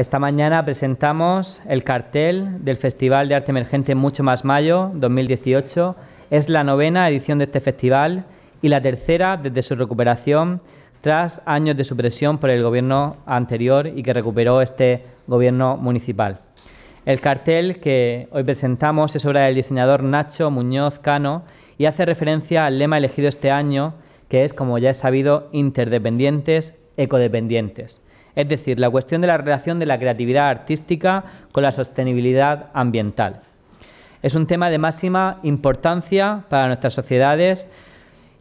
Esta mañana presentamos el cartel del Festival de Arte Emergente Mucho Más Mayo 2018. Es la novena edición de este festival y la tercera desde su recuperación tras años de supresión por el gobierno anterior y que recuperó este gobierno municipal. El cartel que hoy presentamos es obra del diseñador Nacho Muñoz Cano y hace referencia al lema elegido este año, que es, como ya he sabido, interdependientes, ecodependientes es decir, la cuestión de la relación de la creatividad artística con la sostenibilidad ambiental. Es un tema de máxima importancia para nuestras sociedades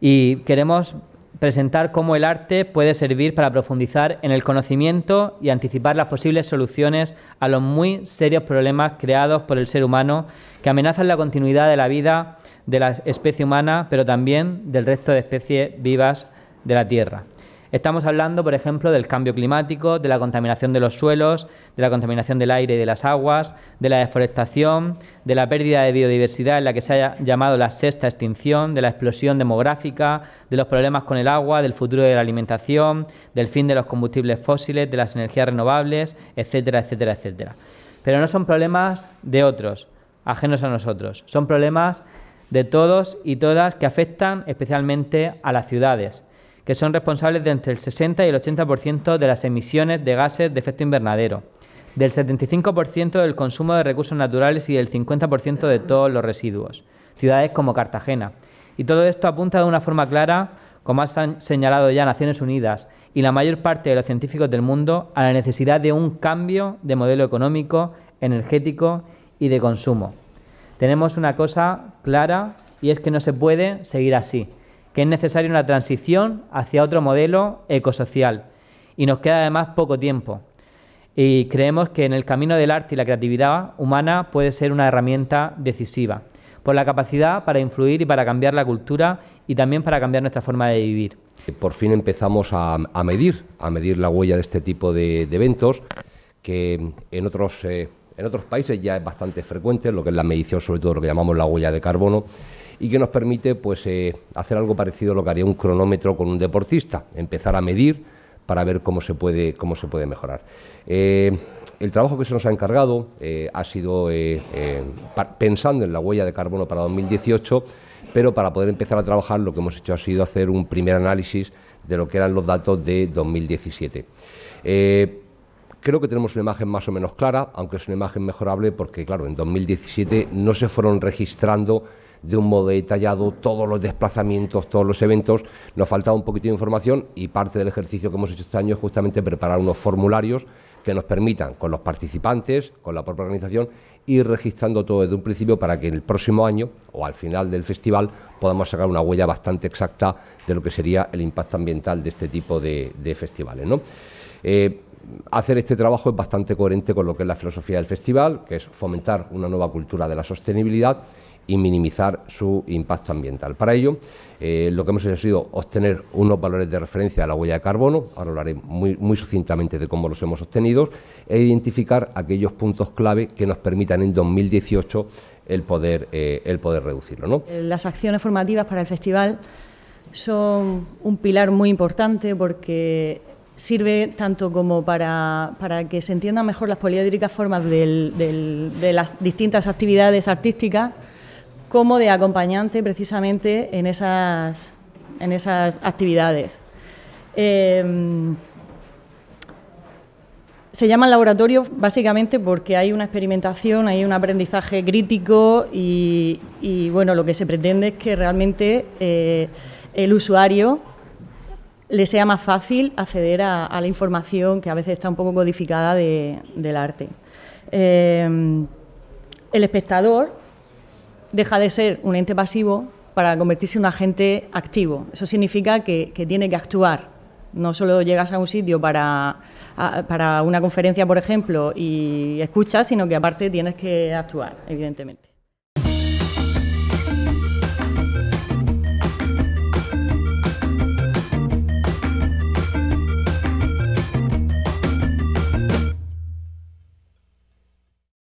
y queremos presentar cómo el arte puede servir para profundizar en el conocimiento y anticipar las posibles soluciones a los muy serios problemas creados por el ser humano que amenazan la continuidad de la vida de la especie humana, pero también del resto de especies vivas de la Tierra. Estamos hablando, por ejemplo, del cambio climático, de la contaminación de los suelos, de la contaminación del aire y de las aguas, de la deforestación, de la pérdida de biodiversidad en la que se ha llamado la sexta extinción, de la explosión demográfica, de los problemas con el agua, del futuro de la alimentación, del fin de los combustibles fósiles, de las energías renovables, etcétera, etcétera, etcétera. Pero no son problemas de otros, ajenos a nosotros, son problemas de todos y todas que afectan especialmente a las ciudades que son responsables de entre el 60 y el 80% de las emisiones de gases de efecto invernadero, del 75% del consumo de recursos naturales y del 50% de todos los residuos. Ciudades como Cartagena. Y todo esto apunta de una forma clara, como han señalado ya Naciones Unidas y la mayor parte de los científicos del mundo, a la necesidad de un cambio de modelo económico, energético y de consumo. Tenemos una cosa clara y es que no se puede seguir así que es necesaria una transición hacia otro modelo ecosocial y nos queda además poco tiempo. Y creemos que en el camino del arte y la creatividad humana puede ser una herramienta decisiva, por la capacidad para influir y para cambiar la cultura y también para cambiar nuestra forma de vivir. Por fin empezamos a, medir, a medir la huella de este tipo de, eventos, que en otros, eh, en otros países ya es bastante frecuente, lo que es la medición sobre todo lo que llamamos la huella de carbono y que nos permite pues, eh, hacer algo parecido a lo que haría un cronómetro con un deportista, empezar a medir para ver cómo se puede, cómo se puede mejorar. Eh, el trabajo que se nos ha encargado eh, ha sido pensando en la huella de carbono para 2018, pero para poder empezar a trabajar lo que hemos hecho ha sido hacer un primer análisis de lo que eran los datos de 2017. creo que tenemos una imagen más o menos clara, aunque es una imagen mejorable porque, claro, en 2017 no se fueron registrando de un modo detallado todos los desplazamientos, todos los eventos. Nos faltaba un poquito de información y parte del ejercicio que hemos hecho este año es justamente preparar unos formularios que nos permitan, con los participantes, con la propia organización, ir registrando todo desde un principio para que en el próximo año o al final del festival podamos sacar una huella bastante exacta de lo que sería el impacto ambiental de este tipo de, festivales. Eh, hacer este trabajo es bastante coherente con lo que es la filosofía del festival, que es fomentar una nueva cultura de la sostenibilidad y minimizar su impacto ambiental. Para ello, eh, lo que hemos hecho ha sido obtener unos valores de referencia de la huella de carbono, ahora hablaré muy, muy sucintamente de cómo los hemos obtenido, e identificar aquellos puntos clave que nos permitan en 2018 el poder, eh, el poder reducirlo. Eh, las acciones formativas para el festival son un pilar muy importante porque sirve tanto como para, que se entiendan mejor las poliédricas formas de las distintas actividades artísticas, como de acompañante precisamente en esas, en esas actividades. Em, se llaman laboratorio básicamente porque hay una experimentación, hay un aprendizaje crítico y, bueno, lo que se pretende es que realmente eh, el usuario le sea más fácil acceder a, la información que a veces está un poco codificada del arte. Em, el espectador deja de ser un ente pasivo para convertirse en un agente activo. Eso significa que, tiene que actuar. No solo llegas a un sitio para, para una conferencia, por ejemplo, y escuchas, sino que aparte tienes que actuar, evidentemente.